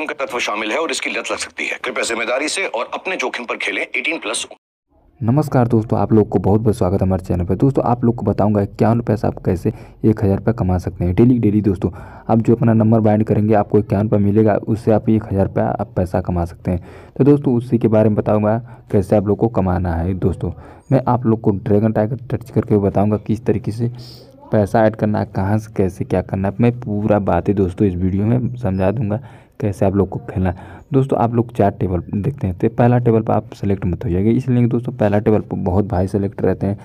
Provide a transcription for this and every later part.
vacuum का तत्व शामिल है और इसकी लत लग सकती है कृपया जिम्मेदारी से और अपने जोखिम पर खेले 18 प्लस नमस्कार दोस्तों आप लोग को बहुत बहुत स्वागत है हमारे चैनल पर दोस्तों आप लोग को बताऊंगा इक्यावन पैसा आप कैसे एक हज़ार रुपये कमा सकते हैं डेली डेली दोस्तों आप जो अपना नंबर बाइंड करेंगे आपको इक्यावन रुपये मिलेगा उससे आप एक हज़ार रुपये आप पैसा कमा सकते हैं तो दोस्तों उसी के बारे में बताऊँगा कैसे आप लोग को कमाना है दोस्तों मैं आप लोग को ड्रैगन टाइगर टच करके बताऊँगा किस तरीके से पैसा ऐड करना है कहाँ से कैसे क्या करना है मैं पूरा बातें दोस्तों इस वीडियो में समझा दूंगा कैसे आप लोग को खेलना है दोस्तों आप लोग चार टेबल देखते हैं तो पहला टेबल पर आप सेलेक्ट मत हो जाएगा इसलिए दोस्तों पहला टेबल पर बहुत भाई सेलेक्ट रहते हैं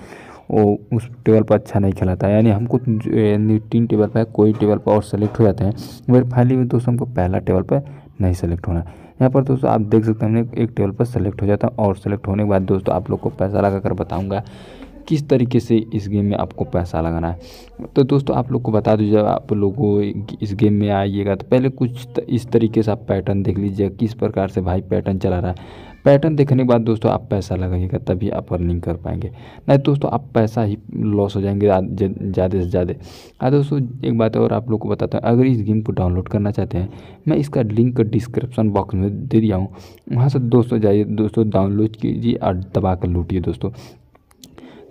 वो उस टेबल पर अच्छा नहीं खेलाता है यानी हमको यानी तीन टेबल पर कोई टेबल पर और सेलेक्ट हो जाते हैं मगर फाइनली में दोस्तों हमको पहला टेबल पर नहीं सेलेक्ट होना यहाँ पर दोस्तों आप देख सकते हैं हमने एक टेबल पर सेलेक्ट हो जाता है और सेलेक्ट होने के बाद दोस्तों आप लोग को पैसा लगा कर बताऊँगा किस तरीके से इस गेम में आपको पैसा लगाना है तो दोस्तों आप लोग को बता दूँ जब आप लोगों इस गेम में आइएगा तो पहले कुछ इस तरीके से आप पैटर्न देख लीजिएगा किस प्रकार से भाई पैटर्न चला रहा है पैटर्न देखने के बाद दोस्तों आप पैसा लगाइएगा तभी आप अर्निंग कर पाएंगे नहीं दोस्तों आप पैसा ही लॉस हो जाएंगे ज़्यादा से ज़्यादा हाँ दोस्तों एक बात और आप लोग को बताता हूँ अगर इस गेम को डाउनलोड करना चाहते हैं मैं इसका लिंक डिस्क्रिप्शन बॉक्स में दे दिया हूँ वहाँ से दोस्तों जाइए दोस्तों डाउनलोड कीजिए और दबा कर लूटिए दोस्तों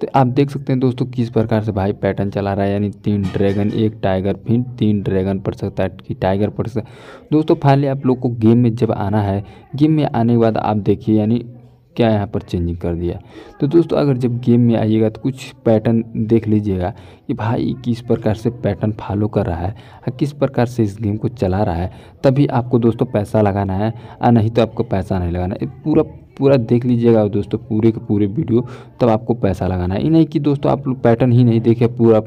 तो आप देख सकते हैं दोस्तों किस प्रकार से भाई पैटर्न चला रहा है यानी तीन ड्रैगन एक टाइगर फिर तीन ड्रैगन पड़ सकता है कि टाइगर पड़ सकता दोस्तों फाइनली आप लोग को गेम में जब आना है गेम में आने के बाद आप देखिए यानी क्या यहाँ पर चेंजिंग कर दिया तो दोस्तों अगर जब गेम में आइएगा तो कुछ पैटर्न देख लीजिएगा कि भाई किस प्रकार से पैटर्न फॉलो कर रहा है किस प्रकार से इस गेम को चला रहा है तभी आपको दोस्तों पैसा लगाना है और नहीं तो आपको पैसा नहीं लगाना है पूरा पूरा देख लीजिएगा दोस्तों पूरे के पूरे वीडियो तब आपको पैसा लगाना है ये नहीं कि दोस्तों आप लोग पैटर्न ही नहीं देखे पूरा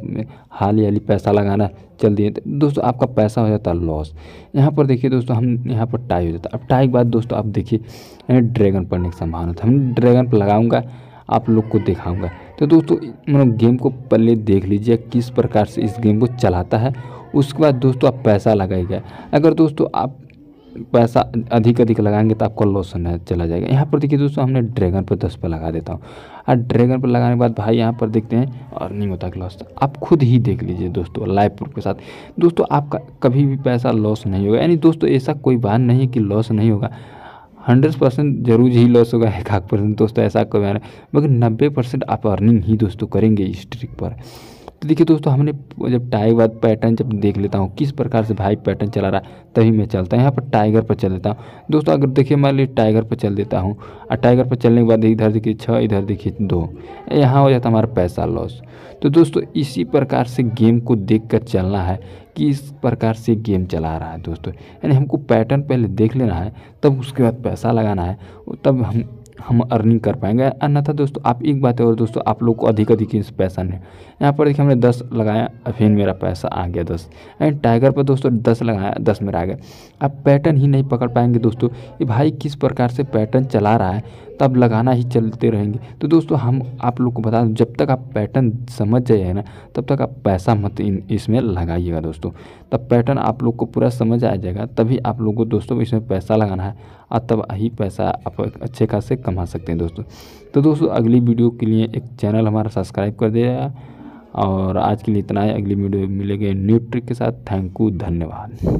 हाली हाली पैसा लगाना चल दिए तो दोस्तों आपका पैसा हो जाता है लॉस यहाँ पर देखिए दोस्तों हम यहाँ पर टाई हो जाता है अब टाई के बाद दोस्तों आप देखिए ड्रैगन पड़ने की संभावना था हम ड्रैगन पर लगाऊँगा आप लोग को दिखाऊँगा तो दोस्तों मतलब गेम को पहले देख लीजिए किस प्रकार से इस गेम को चलाता है उसके बाद दोस्तों आप पैसा लगाएगा अगर दोस्तों आप पैसा अधिक अधिक लगाएंगे तो आपका लॉस होना चला जाएगा यहाँ पर देखिए दोस्तों हमने ड्रैगन पर दस पर लगा देता हूँ और ड्रैगन पर लगाने के बाद भाई यहाँ पर देखते हैं अर्निंग होता है लॉस तो आप खुद ही देख लीजिए दोस्तों लाइव प्रूफ के साथ दोस्तों आपका कभी भी पैसा लॉस नहीं होगा यानी दोस्तों ऐसा कोई बात नहीं है कि लॉस नहीं होगा हंड्रेड परसेंट जरूर ही लॉस होगा एक आख परसेंट दोस्तों ऐसा कभी मगर नब्बे परसेंट आप अर्निंग ही दोस्तों करेंगे इस ट्रिक पर तो देखिए दोस्तों हमने जब टाई वाद पैटर्न जब देख लेता हूँ किस प्रकार से भाई पैटर्न चला रहा है तभी मैं चलता हूँ यहाँ पर टाइगर पर चल देता हूँ दोस्तों अगर देखिए मान लीजिए टाइगर पर चल देता हूँ और टाइगर पर चलने के बाद इधर देखिए छः इधर देखिए दो यहाँ हो जाता हमारा पैसा लॉस तो दोस्तों इसी प्रकार से गेम को देख कर चलना है कि इस प्रकार से गेम चला रहा है दोस्तों यानी हमको पैटर्न पहले देख लेना है तब उसके बाद पैसा लगाना है तब हम हम अर्निंग कर पाएंगे अन्यथा दोस्तों आप एक बात और दोस्तों आप लोग को अधिक अधिक पैसा नहीं यहाँ पर देखिए हमने दस लगाया फिर मेरा पैसा आ गया दस एंड टाइगर पर दोस्तों दस लगाया दस मेरा आ गया आप पैटर्न ही नहीं पकड़ पाएंगे दोस्तों कि भाई किस प्रकार से पैटर्न चला रहा है तब लगाना ही चलते रहेंगे तो दोस्तों हम आप लोग को बता दें जब तक आप पैटर्न समझ जाए ना तब तक आप पैसा मत इसमें लगाइएगा दोस्तों तब पैटर्न आप लोग को पूरा समझ आ जाएगा तभी आप लोग को दोस्तों इसमें पैसा लगाना है और तब ही पैसा आप अच्छे खासे कमा सकते हैं दोस्तों तो दोस्तों अगली वीडियो के लिए एक चैनल हमारा सब्सक्राइब कर दिया और आज के लिए इतना ही अगली वीडियो मिलेगी न्यू ट्रिक के साथ थैंक यू धन्यवाद